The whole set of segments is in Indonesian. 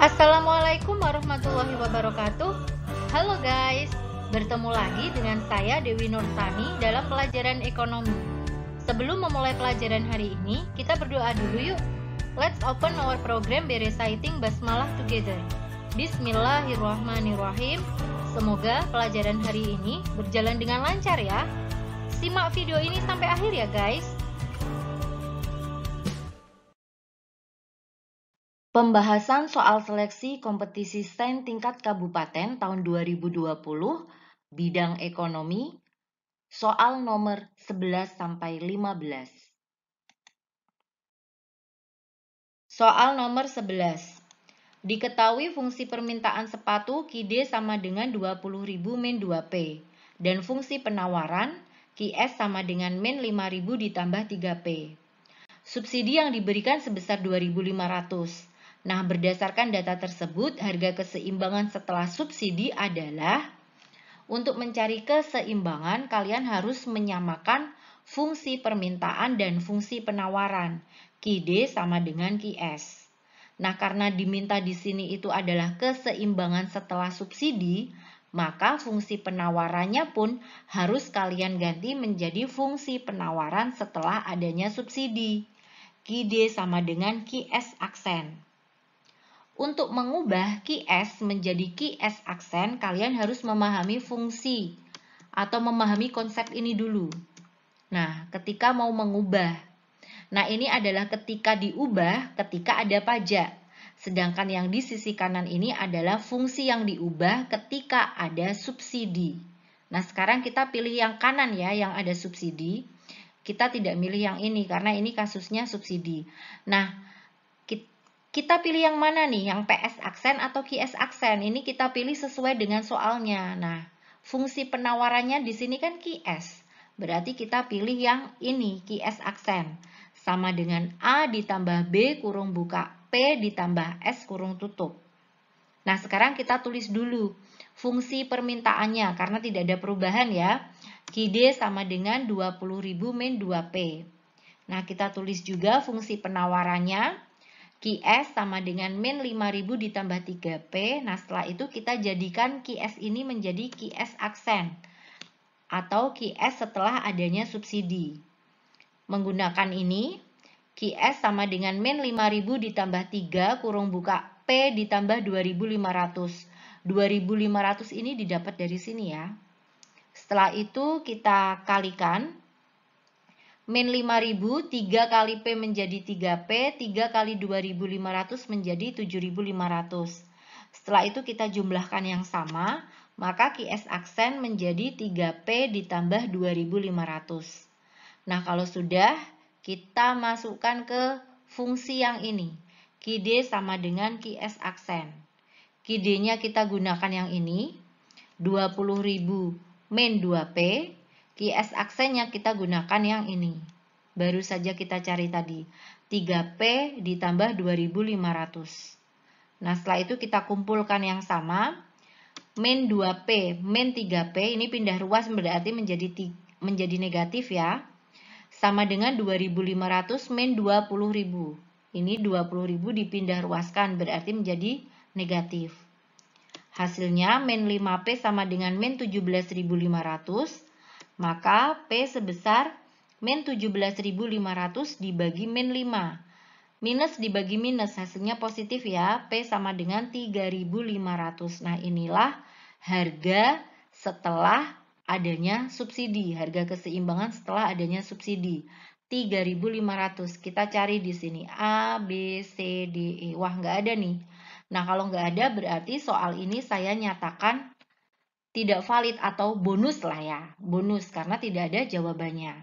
Assalamualaikum warahmatullahi wabarakatuh. Halo guys, bertemu lagi dengan saya Dewi Nurtani dalam pelajaran ekonomi. Sebelum memulai pelajaran hari ini, kita berdoa dulu yuk. Let's open our program by reciting basmalah together. Bismillahirrahmanirrahim. Semoga pelajaran hari ini berjalan dengan lancar ya. Simak video ini sampai akhir ya guys. Pembahasan soal seleksi kompetisi sains tingkat kabupaten tahun 2020 bidang ekonomi soal nomor 11 sampai 15. Soal nomor 11. Diketahui fungsi permintaan sepatu Qd sama dengan 20.000 min 2P dan fungsi penawaran Qs sama dengan min 5.000 ditambah 3P. Subsidi yang diberikan sebesar 2.500 Nah, berdasarkan data tersebut, harga keseimbangan setelah subsidi adalah untuk mencari keseimbangan, kalian harus menyamakan fungsi permintaan dan fungsi penawaran. QD sama dengan QS. Nah, karena diminta di sini itu adalah keseimbangan setelah subsidi, maka fungsi penawarannya pun harus kalian ganti menjadi fungsi penawaran setelah adanya subsidi. QD sama dengan QS aksen. Untuk mengubah QS menjadi QS aksen, kalian harus memahami fungsi atau memahami konsep ini dulu. Nah, ketika mau mengubah. Nah, ini adalah ketika diubah ketika ada pajak. Sedangkan yang di sisi kanan ini adalah fungsi yang diubah ketika ada subsidi. Nah, sekarang kita pilih yang kanan ya, yang ada subsidi. Kita tidak milih yang ini karena ini kasusnya subsidi. Nah, kita pilih yang mana nih, yang PS aksen atau QS aksen? Ini kita pilih sesuai dengan soalnya. Nah, fungsi penawarannya di sini kan QS. Berarti kita pilih yang ini, QS aksen. Sama dengan A ditambah B kurung buka P ditambah S kurung tutup. Nah, sekarang kita tulis dulu fungsi permintaannya karena tidak ada perubahan ya. QD sama dengan 20.000 min 2P. Nah, kita tulis juga fungsi penawarannya QS sama dengan min 5000 ditambah 3P. Nah, setelah itu kita jadikan QS ini menjadi QS aksen atau QS setelah adanya subsidi. Menggunakan ini, QS sama dengan min 5000 ditambah 3 kurung buka P ditambah 2500. 2500 ini didapat dari sini ya. Setelah itu kita kalikan Min 5000, 3 kali P menjadi 3P, 3 kali 2500 menjadi 7500. Setelah itu kita jumlahkan yang sama, maka QS aksen menjadi 3P ditambah 2500. Nah, kalau sudah, kita masukkan ke fungsi yang ini. QD sama dengan QS aksen. QD-nya kita gunakan yang ini, 20.000 min 2P QS aksennya kita gunakan yang ini. Baru saja kita cari tadi. 3P ditambah 2500. Nah, setelah itu kita kumpulkan yang sama. Min 2P, min 3P, ini pindah ruas berarti menjadi, menjadi negatif ya. Sama dengan 2500 min 20.000. Ini 20.000 dipindah ruaskan berarti menjadi negatif. Hasilnya min 5P sama dengan min 17.500 maka P sebesar min 17.500 dibagi min 5. Minus dibagi minus hasilnya positif ya. P sama dengan 3.500. Nah inilah harga setelah adanya subsidi, harga keseimbangan setelah adanya subsidi. 3.500 kita cari di sini A, B, C, D, E. Wah, nggak ada nih. Nah, kalau nggak ada berarti soal ini saya nyatakan tidak valid atau bonus lah ya, bonus karena tidak ada jawabannya.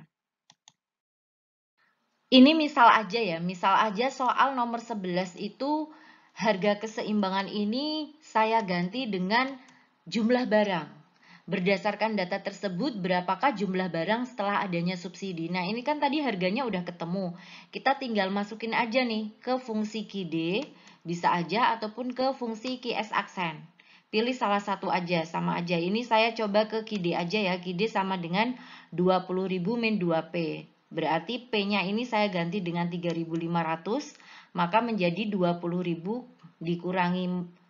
Ini misal aja ya, misal aja soal nomor 11 itu harga keseimbangan ini saya ganti dengan jumlah barang. Berdasarkan data tersebut, berapakah jumlah barang setelah adanya subsidi? Nah, ini kan tadi harganya udah ketemu. Kita tinggal masukin aja nih ke fungsi Qd bisa aja ataupun ke fungsi QS aksen. Pilih salah satu aja, sama aja. Ini saya coba ke KD aja ya. KD sama dengan 20.000 min 2P. Berarti P-nya ini saya ganti dengan 3.500, maka menjadi 20.000 dikurangi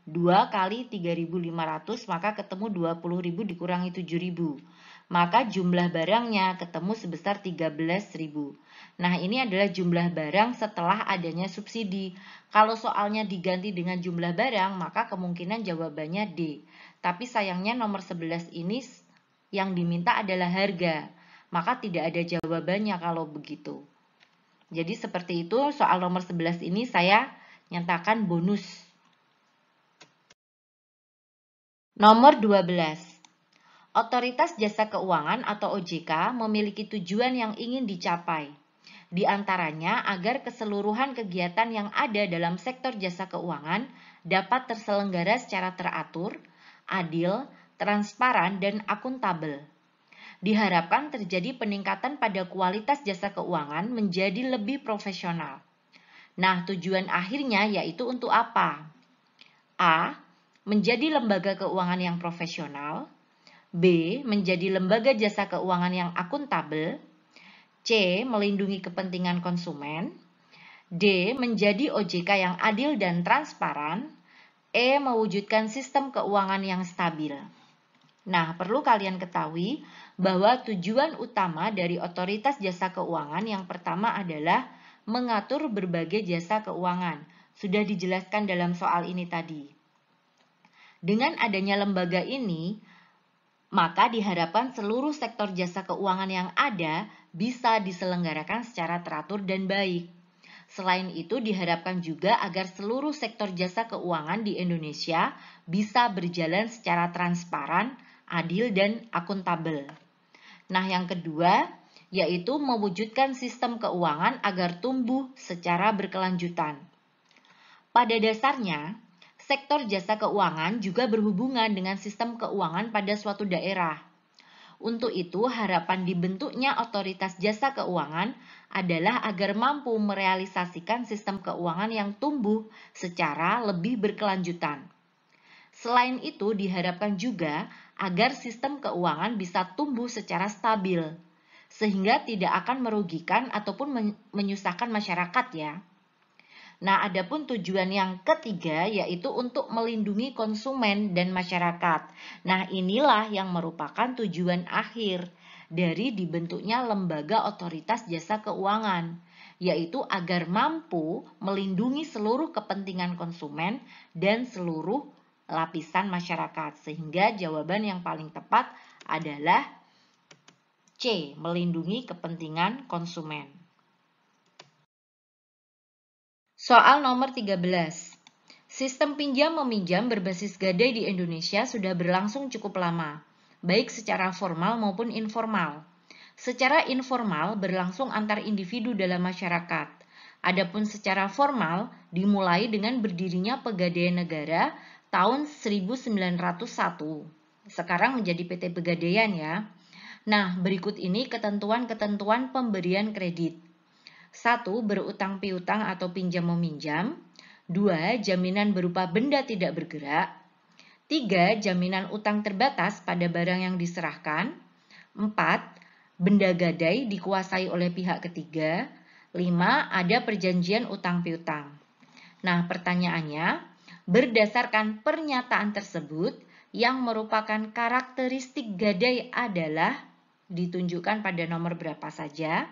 2 kali 3.500, maka ketemu 20.000 dikurangi 7.000 maka jumlah barangnya ketemu sebesar 13.000. Nah, ini adalah jumlah barang setelah adanya subsidi. Kalau soalnya diganti dengan jumlah barang, maka kemungkinan jawabannya D. Tapi sayangnya nomor 11 ini yang diminta adalah harga. Maka tidak ada jawabannya kalau begitu. Jadi seperti itu soal nomor 11 ini saya nyatakan bonus. Nomor 12. Otoritas Jasa Keuangan atau OJK memiliki tujuan yang ingin dicapai. Di antaranya agar keseluruhan kegiatan yang ada dalam sektor jasa keuangan dapat terselenggara secara teratur, adil, transparan, dan akuntabel diharapkan terjadi peningkatan pada kualitas jasa keuangan menjadi lebih profesional. Nah, tujuan akhirnya yaitu untuk apa? A. Menjadi lembaga keuangan yang profesional. B. Menjadi lembaga jasa keuangan yang akuntabel. C. Melindungi kepentingan konsumen. D. Menjadi OJK yang adil dan transparan. E. Mewujudkan sistem keuangan yang stabil. Nah, perlu kalian ketahui bahwa tujuan utama dari otoritas jasa keuangan yang pertama adalah mengatur berbagai jasa keuangan. Sudah dijelaskan dalam soal ini tadi. Dengan adanya lembaga ini, maka diharapkan seluruh sektor jasa keuangan yang ada bisa diselenggarakan secara teratur dan baik. Selain itu, diharapkan juga agar seluruh sektor jasa keuangan di Indonesia bisa berjalan secara transparan, adil, dan akuntabel. Nah, yang kedua yaitu mewujudkan sistem keuangan agar tumbuh secara berkelanjutan. Pada dasarnya, Sektor jasa keuangan juga berhubungan dengan sistem keuangan pada suatu daerah. Untuk itu, harapan dibentuknya otoritas jasa keuangan adalah agar mampu merealisasikan sistem keuangan yang tumbuh secara lebih berkelanjutan. Selain itu, diharapkan juga agar sistem keuangan bisa tumbuh secara stabil, sehingga tidak akan merugikan ataupun menyusahkan masyarakat ya. Nah, adapun tujuan yang ketiga yaitu untuk melindungi konsumen dan masyarakat. Nah, inilah yang merupakan tujuan akhir dari dibentuknya lembaga otoritas jasa keuangan, yaitu agar mampu melindungi seluruh kepentingan konsumen dan seluruh lapisan masyarakat. Sehingga jawaban yang paling tepat adalah C. Melindungi kepentingan konsumen. Soal nomor 13. Sistem pinjam meminjam berbasis gadai di Indonesia sudah berlangsung cukup lama, baik secara formal maupun informal. Secara informal berlangsung antar individu dalam masyarakat. Adapun secara formal dimulai dengan berdirinya Pegadaian Negara tahun 1901. Sekarang menjadi PT Pegadaian ya. Nah, berikut ini ketentuan-ketentuan pemberian kredit. Satu, berutang piutang atau pinjam meminjam. Dua, jaminan berupa benda tidak bergerak. Tiga, jaminan utang terbatas pada barang yang diserahkan. Empat, benda gadai dikuasai oleh pihak ketiga. Lima, ada perjanjian utang piutang. Nah, pertanyaannya, berdasarkan pernyataan tersebut, yang merupakan karakteristik gadai adalah ditunjukkan pada nomor berapa saja.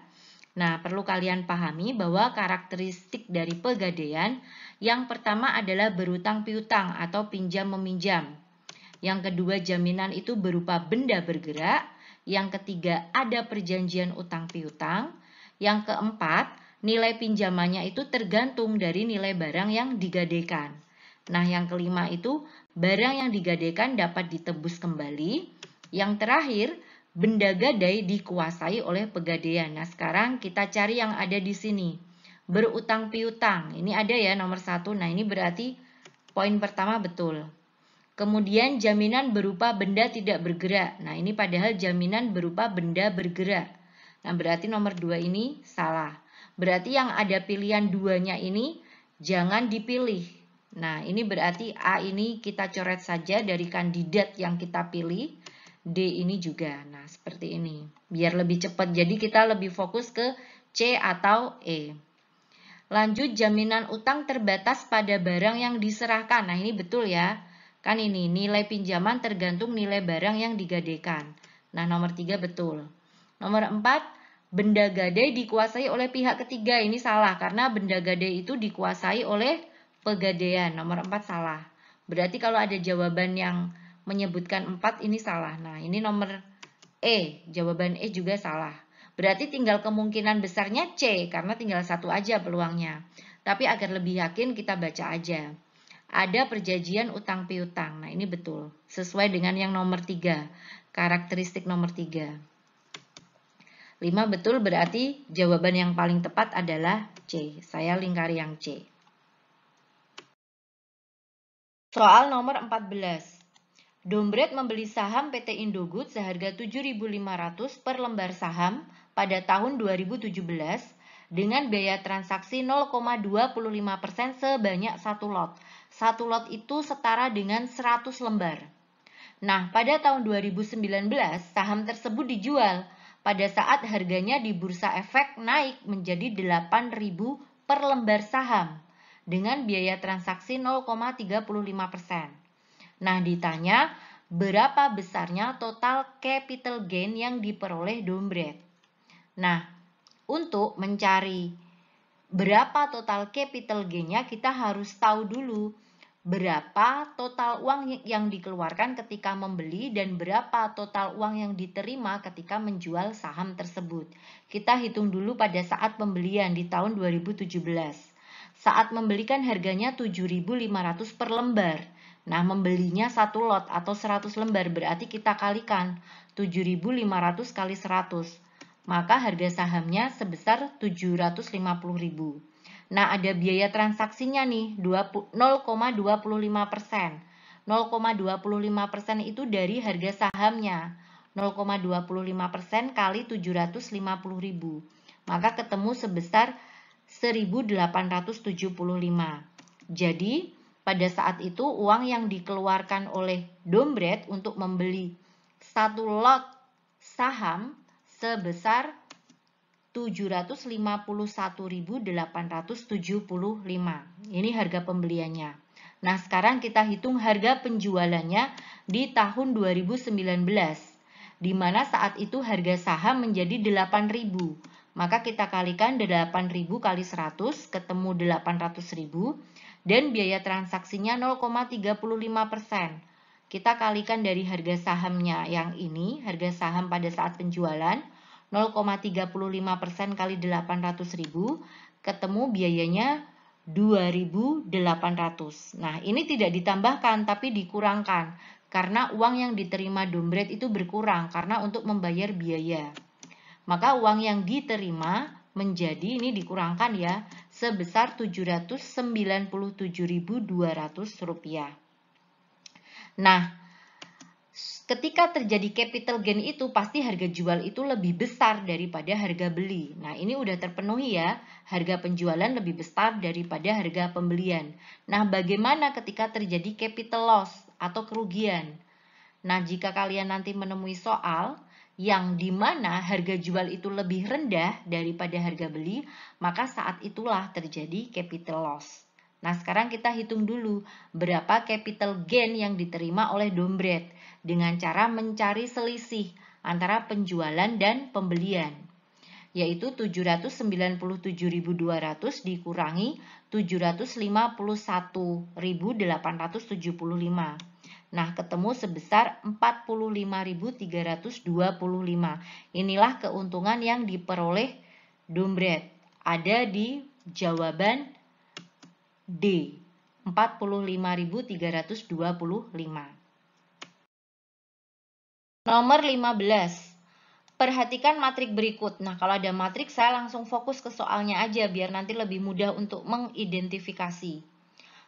Nah, perlu kalian pahami bahwa karakteristik dari pegadaian yang pertama adalah berutang piutang atau pinjam meminjam. Yang kedua, jaminan itu berupa benda bergerak. Yang ketiga, ada perjanjian utang piutang. Yang keempat, nilai pinjamannya itu tergantung dari nilai barang yang digadaikan. Nah, yang kelima itu barang yang digadaikan dapat ditebus kembali. Yang terakhir, Hmm. benda gadai dikuasai oleh pegadaian. Nah, sekarang kita cari yang ada di sini. Berutang piutang. Ini ada ya nomor satu. Nah, ini berarti poin pertama betul. Kemudian jaminan berupa benda tidak bergerak. Nah, ini padahal jaminan berupa benda bergerak. Nah, berarti nomor dua ini salah. Berarti yang ada pilihan duanya ini jangan dipilih. Nah, ini berarti A ini kita coret saja dari kandidat yang kita pilih. D ini juga. Nah, seperti ini. Biar lebih cepat. Jadi kita lebih fokus ke C atau E. Lanjut, jaminan utang terbatas pada barang yang diserahkan. Nah, ini betul ya. Kan ini, nilai pinjaman tergantung nilai barang yang digadekan. Nah, nomor 3 betul. Nomor 4, benda gadai dikuasai oleh pihak ketiga. Ini salah, karena benda gadai itu dikuasai oleh pegadaian. Nomor 4 salah. Berarti kalau ada jawaban yang menyebutkan 4 ini salah. Nah, ini nomor E. Jawaban E juga salah. Berarti tinggal kemungkinan besarnya C, karena tinggal satu aja peluangnya. Tapi agar lebih yakin, kita baca aja. Ada perjanjian utang piutang. Nah, ini betul. Sesuai dengan yang nomor 3. Karakteristik nomor 3. 5 betul berarti jawaban yang paling tepat adalah C. Saya lingkari yang C. Soal nomor 14. Dombret membeli saham PT Indogood seharga 7.500 per lembar saham pada tahun 2017 dengan biaya transaksi 0,25% sebanyak satu lot. Satu lot itu setara dengan 100 lembar. Nah, pada tahun 2019 saham tersebut dijual pada saat harganya di bursa efek naik menjadi 8.000 per lembar saham dengan biaya transaksi 0,35 Nah, ditanya berapa besarnya total capital gain yang diperoleh Dombret. Nah, untuk mencari berapa total capital gainnya kita harus tahu dulu berapa total uang yang dikeluarkan ketika membeli dan berapa total uang yang diterima ketika menjual saham tersebut. Kita hitung dulu pada saat pembelian di tahun 2017. Saat membelikan harganya 7.500 per lembar. Nah, membelinya satu lot atau 100 lembar berarti kita kalikan 7.500 kali 100. Maka harga sahamnya sebesar 750.000. Nah, ada biaya transaksinya nih 0,25%. 0,25% itu dari harga sahamnya. 0,25% kali 750.000. Maka ketemu sebesar 1875. Jadi pada saat itu uang yang dikeluarkan oleh Dombret untuk membeli satu lot saham sebesar 751.875. Ini harga pembeliannya. Nah, sekarang kita hitung harga penjualannya di tahun 2019, di mana saat itu harga saham menjadi 8.000. Maka kita kalikan 8.000 kali 100 ketemu 800.000 dan biaya transaksinya 0,35 persen. Kita kalikan dari harga sahamnya yang ini, harga saham pada saat penjualan 0,35 persen kali 800.000 ketemu biayanya 2.800. Nah, ini tidak ditambahkan tapi dikurangkan karena uang yang diterima dompet itu berkurang karena untuk membayar biaya. Maka uang yang diterima menjadi ini dikurangkan ya sebesar Rp797.200. Nah, ketika terjadi capital gain itu pasti harga jual itu lebih besar daripada harga beli. Nah, ini udah terpenuhi ya, harga penjualan lebih besar daripada harga pembelian. Nah, bagaimana ketika terjadi capital loss atau kerugian? Nah, jika kalian nanti menemui soal yang di mana harga jual itu lebih rendah daripada harga beli, maka saat itulah terjadi capital loss. Nah sekarang kita hitung dulu berapa capital gain yang diterima oleh Dombret dengan cara mencari selisih antara penjualan dan pembelian yaitu 797.200 dikurangi 751.875. Nah, ketemu sebesar 45.325. Inilah keuntungan yang diperoleh Dumbret. Ada di jawaban D. 45.325. Nomor 15. Perhatikan matrik berikut. Nah, kalau ada matrik, saya langsung fokus ke soalnya aja biar nanti lebih mudah untuk mengidentifikasi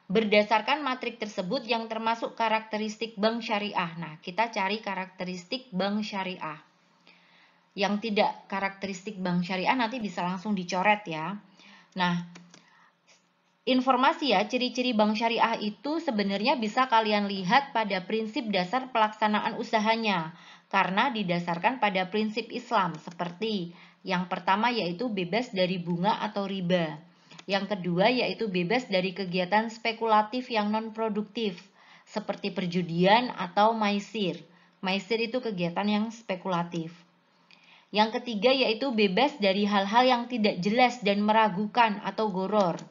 berdasarkan matrik tersebut yang termasuk karakteristik bank syariah. Nah, kita cari karakteristik bank syariah. Yang tidak karakteristik bank syariah nanti bisa langsung dicoret ya. Nah, informasi ya, ciri-ciri bank syariah itu sebenarnya bisa kalian lihat pada prinsip dasar pelaksanaan usahanya, karena didasarkan pada prinsip Islam, seperti yang pertama yaitu bebas dari bunga atau riba. Yang kedua yaitu bebas dari kegiatan spekulatif yang non-produktif seperti perjudian atau maisir. Maisir itu kegiatan yang spekulatif. Yang ketiga yaitu bebas dari hal-hal yang tidak jelas dan meragukan atau goror.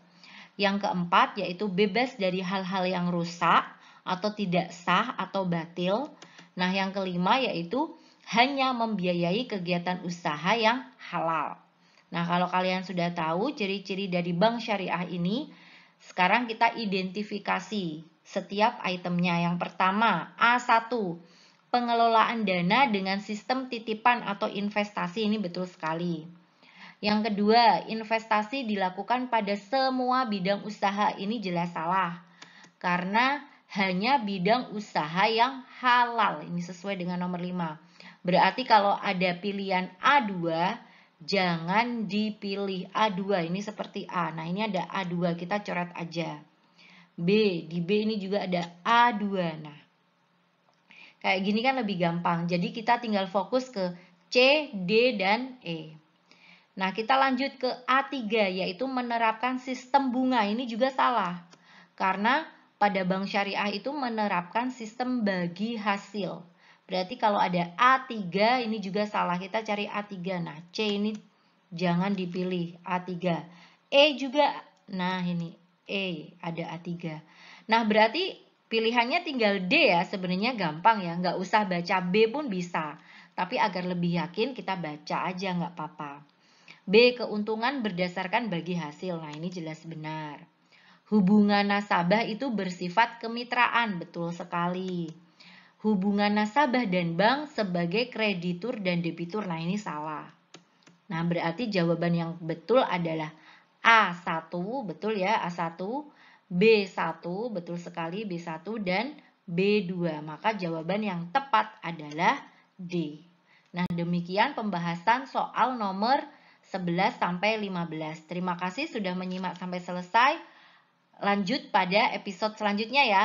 Yang keempat yaitu bebas dari hal-hal yang rusak atau tidak sah atau batil. Nah, yang kelima yaitu hanya membiayai kegiatan usaha yang halal. Nah, kalau kalian sudah tahu ciri-ciri dari bank syariah ini, sekarang kita identifikasi setiap itemnya. Yang pertama, A1, pengelolaan dana dengan sistem titipan atau investasi ini betul sekali. Yang kedua, investasi dilakukan pada semua bidang usaha ini jelas salah. Karena hanya bidang usaha yang halal, ini sesuai dengan nomor 5. Berarti kalau ada pilihan A2, jangan dipilih A2 ini seperti A nah ini ada A2 kita coret aja B di B ini juga ada A2 nah kayak gini kan lebih gampang jadi kita tinggal fokus ke C, D, dan E Nah, kita lanjut ke A3, yaitu menerapkan sistem bunga. Ini juga salah, karena pada bank syariah itu menerapkan sistem bagi hasil. Berarti kalau ada A3 ini juga salah. Kita cari A3. Nah, C ini jangan dipilih A3. E juga. Nah, ini E ada A3. Nah, berarti pilihannya tinggal D ya. Sebenarnya gampang ya. Nggak usah baca B pun bisa. Tapi agar lebih yakin kita baca aja nggak apa-apa. B. Keuntungan berdasarkan bagi hasil. Nah, ini jelas benar. Hubungan nasabah itu bersifat kemitraan. Betul sekali hubungan nasabah dan bank sebagai kreditur dan debitur. Nah, ini salah. Nah, berarti jawaban yang betul adalah A1, betul ya, A1, B1, betul sekali B1 dan B2. Maka jawaban yang tepat adalah D. Nah, demikian pembahasan soal nomor 11 sampai 15. Terima kasih sudah menyimak sampai selesai. Lanjut pada episode selanjutnya ya.